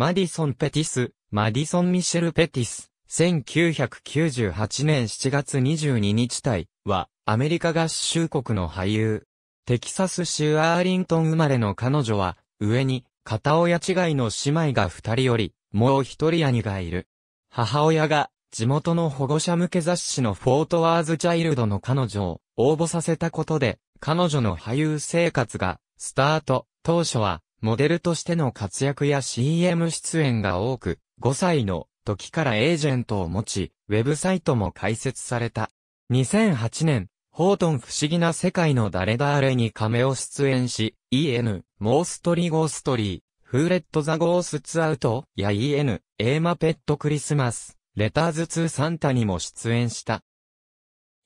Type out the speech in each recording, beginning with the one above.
マディソン・ペティス、マディソン・ミシェル・ペティス、1998年7月22日体は、アメリカ合衆国の俳優。テキサス州アーリントン生まれの彼女は、上に、片親違いの姉妹が二人より、もう一人兄がいる。母親が、地元の保護者向け雑誌のフォートワーズ・チャイルドの彼女を応募させたことで、彼女の俳優生活が、スタート、当初は、モデルとしての活躍や CM 出演が多く、5歳の時からエージェントを持ち、ウェブサイトも開設された。2008年、ホートン不思議な世界の誰々に亀を出演し、EN、モーストリゴーストリー、フーレットザゴースツアウトや EN、エーマペットクリスマス、レターズツーサンタにも出演した。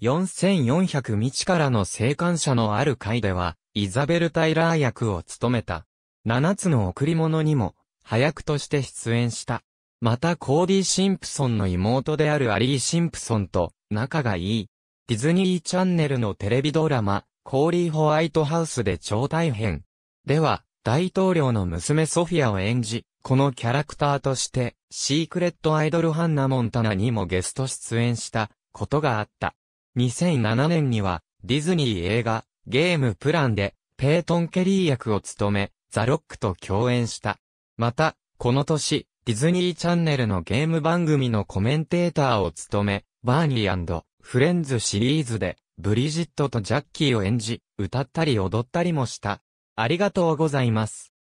4400日からの生還者のある回では、イザベル・タイラー役を務めた。7つの贈り物にも、早くとして出演した。またコーディ・シンプソンの妹であるアリー・シンプソンと仲がいい。ディズニーチャンネルのテレビドラマ、コーリー・ホワイトハウスで超大変。では、大統領の娘ソフィアを演じ、このキャラクターとして、シークレットアイドルハンナ・モンタナにもゲスト出演したことがあった。2007年には、ディズニー映画、ゲームプランで、ペイトン・ケリー役を務め、ザ・ロックと共演した。また、この年、ディズニーチャンネルのゲーム番組のコメンテーターを務め、バーニーフレンズシリーズで、ブリジットとジャッキーを演じ、歌ったり踊ったりもした。ありがとうございます。